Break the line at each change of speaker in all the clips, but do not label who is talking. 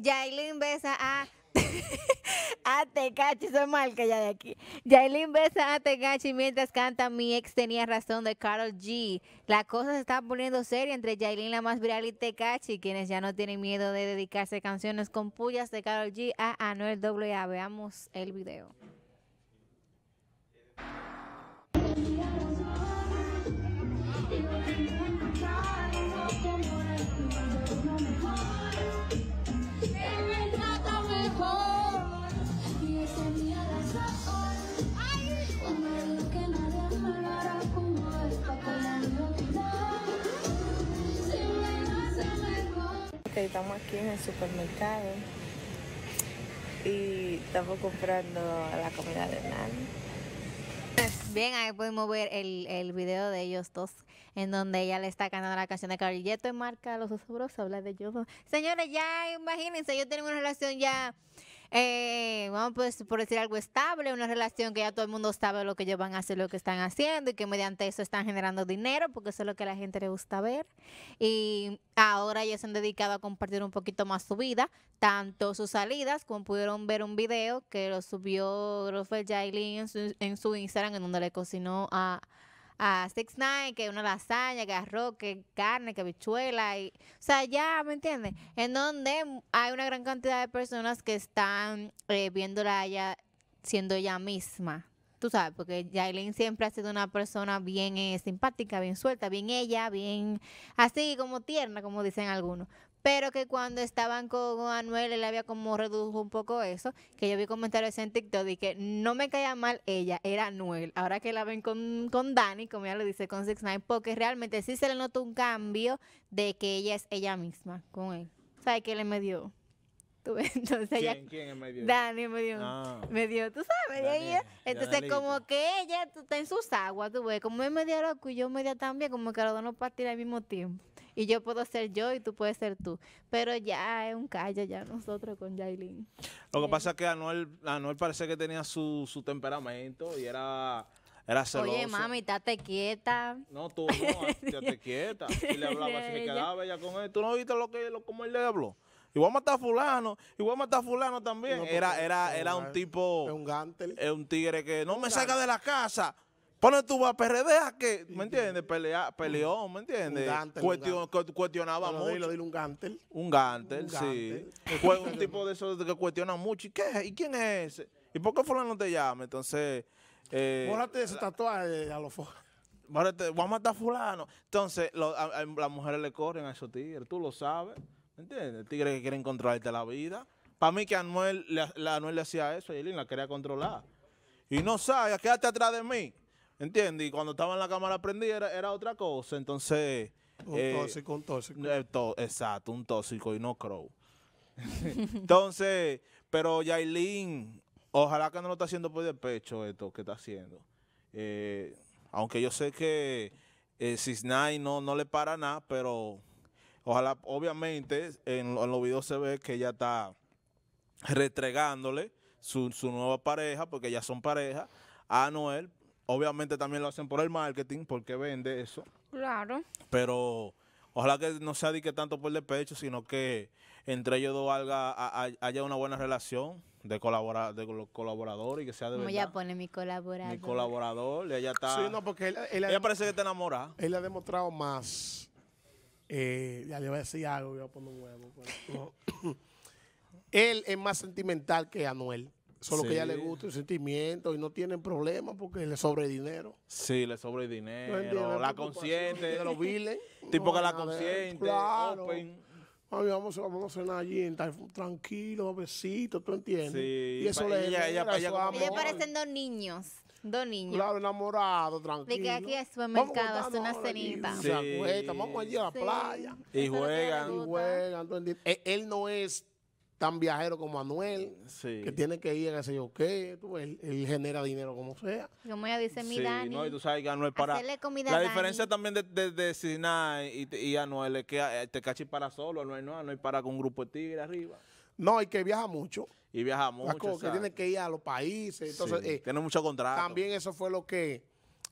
Jailin besa a. a Tecachi, soy que ya de aquí. Yailin besa a Tecachi mientras canta Mi ex tenía razón de Carol G. La cosa se está poniendo seria entre Jailin, la más viral y Tecachi, quienes ya no tienen miedo de dedicarse canciones con pullas de Carol G a Anuel A Veamos el video. que estamos aquí en el supermercado y estamos comprando la comida de Nani. Bien, ahí podemos ver el, el video de ellos dos en donde ella le está cantando la canción de Carlito Y marca los osobros, habla de yo. Señores, ya imagínense, yo tengo una relación ya eh, vamos pues, por decir algo estable, una relación que ya todo el mundo sabe lo que ellos van a hacer, lo que están haciendo y que mediante eso están generando dinero, porque eso es lo que a la gente le gusta ver. Y ahora ellos se han dedicado a compartir un poquito más su vida, tanto sus salidas, como pudieron ver un video que lo subió Roswell Jailin en en su Instagram, en donde le cocinó a a Six Nine, que una lasaña, que arroz, que carne, que habichuela Y, o sea, ya, ¿me entiendes? En donde hay una gran cantidad de personas que están eh, viéndola ella siendo ella misma. Tú sabes, porque Jailin siempre ha sido una persona bien eh, simpática, bien suelta, bien ella, bien así como tierna, como dicen algunos pero que cuando estaban con Anuel él había como redujo un poco eso, que yo vi comentarios en TikTok y que no me caía mal ella, era Anuel, ahora que la ven con, con Dani, como ya lo dice con Six Nine, porque realmente sí se le notó un cambio de que ella es ella misma con él, ¿Sabes qué le me dio entonces ¿Quién, ella, ¿quién dio? Dani me dio, ah. me dio, tú sabes, ella. entonces como que ella está en sus aguas, tú ves, como es media loco y yo media también, como que los dos no partir al mismo tiempo y yo puedo ser yo y tú puedes ser tú. Pero ya es un callo ya nosotros con Jailin.
Lo que eh. pasa es que Anuel, Anuel parece que tenía su, su temperamento y era... Era celoso. Oye, mami,
estate quieta.
No, tú no, ah, te quieta. Y le hablaba así, me quedaba ella con él. ¿Tú no viste lo que, lo, cómo él le habló? Igual voy a matar fulano, igual voy a matar fulano también. era, era, era un tipo... Es un gante Es un tigre que, no me salga de la casa. Pone tú a PRD que, ¿me entiendes? Pelea, mm. peleó, ¿me entiendes? Un gantel, Cuestionaba mucho. un gantel. Un gantel, sí. un tipo de esos que cuestiona mucho. ¿Y qué? ¿Y quién es ese? ¿Y por qué fulano te llama? Entonces... Eh, ese
tatuaje eh, a los
Bórrate, vamos a matar a fulano. Entonces, las mujeres le corren a esos tigres. Tú lo sabes, ¿me entiendes? Tigres que quieren controlarte la vida. Para mí que Anuel, la, Anuel le hacía eso y él la quería controlar. Y no sabe, quédate atrás de mí. ¿Entiendes? Y cuando estaba en la cámara prendida era, otra cosa. Entonces. Un eh, tóxico, un tóxico. Eh, exacto, un tóxico y no crow. Entonces, pero Yailin, ojalá que no lo está haciendo por pecho esto que está haciendo. Eh, aunque yo sé que Cisnay no, no le para nada, pero ojalá, obviamente, en, los videos se ve que ella está retregándole su, su nueva pareja, porque ya son pareja, a Noel Obviamente también lo hacen por el marketing, porque vende eso. Claro. Pero ojalá que no sea de tanto por el pecho, sino que entre ellos dos haya una buena relación de colaborar de colaborador y que sea de verdad. ya
pone mi
colaborador. Mi
colaborador, y ella está. Sí, no,
porque él, él
parece que está enamorada.
Él ha demostrado más. Eh, ya le voy a decir algo, voy a poner un huevo. él es más sentimental que Anuel. Solo que a ella le gusta el sentimiento y no tienen problema porque le sobra dinero.
Sí, le sobra dinero. La la De los viles. Tipo que la consciente. Claro.
vamos, vamos a cenar allí, tranquilo, besito, ¿tú entiendes? Sí, y eso le ella, ella, parecen
dos niños. Dos niños. Claro, enamorados, tranquilos. De que aquí es supermercado, es una cenita. Sí. vamos allí a la playa.
Y juegan. Y
juegan. E, él no es tan viajero como Anuel, que tiene que ir a qué sé él, genera dinero
como
sea. Como me dice, mi Dani, no, y tú
sabes que Anuel para... la diferencia también de, de, y, Anuel es que eh, te cachis para solo, Anuel no, Anuel para con un grupo de tigres arriba.
No, y que viaja mucho.
Y viaja mucho. que tiene
que ir a los países. Entonces, eh,
tiene mucho contrato. También
eso fue lo que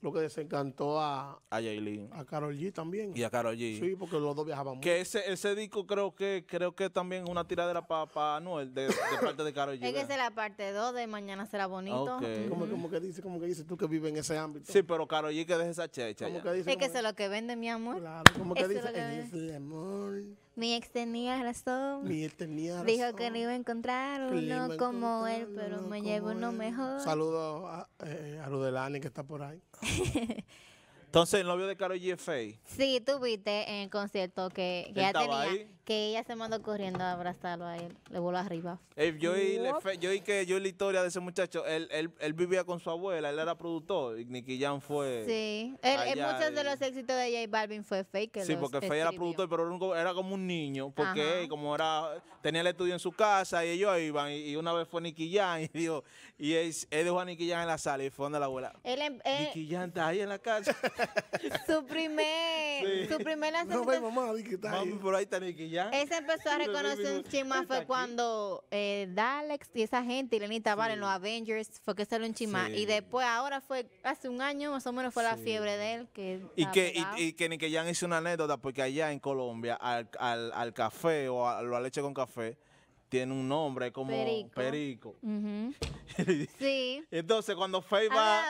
lo que desencantó a,
a Yailin.
A Carol G también.
Y a Carol G. Sí, porque los dos viajaban mucho. Que ese, ese disco creo que creo que también es una tiradera para pa Anuel de, de parte de Carol G. Es que es
la parte 2 de Mañana será bonito. Okay. Como,
como,
que dice, como que dice tú que vives en ese ámbito.
Sí, pero Carol G que deje esa checha. Como que dice,
es que es lo que vende, mi amor. como que dice,
es amor.
Mi ex tenía razón. Mi
ex tenía razón. Dijo
que no iba a encontrar uno como él, pero me llevo uno mejor.
Saludos a, eh, a Rudelani que está por ahí. Entonces, el novio de Carol G
Sí, tú viste en el concierto que, que que ella se mandó corriendo a abrazarlo a él, le voló arriba.
yo, y que yo la historia de ese muchacho, él, él, él vivía con su abuela, él era productor y Nicky Jam fue.
Sí, muchos de los éxitos de J Balvin fue Fake. sí, porque Faye era
productor, pero era como un niño, porque él, como era, tenía el estudio en su casa y ellos iban y, una vez fue Nicky Jam y dijo, y él, dejó a Nicky Jam en la sala y fue donde la abuela. Él,
em, Nicky
Jam está ahí en la casa.
su No,
mamá, por ahí está ya.
Ese empezó a reconocer un chima fue cuando eh, Dalex y esa gente, y Lenita Valen, los Avengers, fue que salió un chisma. Y después, ahora fue, hace un año más o menos, fue la fiebre de él. que Y que, y,
y que ya hizo una anécdota, porque allá en Colombia, al, al, al café o a la leche con café, tiene un nombre como Perico. Entonces, cuando Faye va.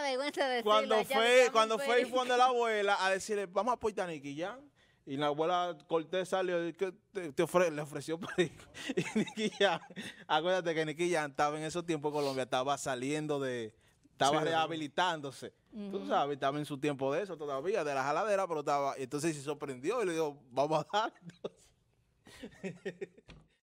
cuando Faye, cuando Faye fue a la
abuela a decirle, vamos a a Niki ya. Y la abuela Cortés salió y te, le ofreció Perico. Y Nicky acuérdate que Nicky estaba en esos tiempos en Colombia, estaba saliendo de. Estaba rehabilitándose. Tú sabes, estaba en su tiempo de eso todavía, de la jaladera, pero estaba. Entonces se sorprendió y le dijo, vamos a dar.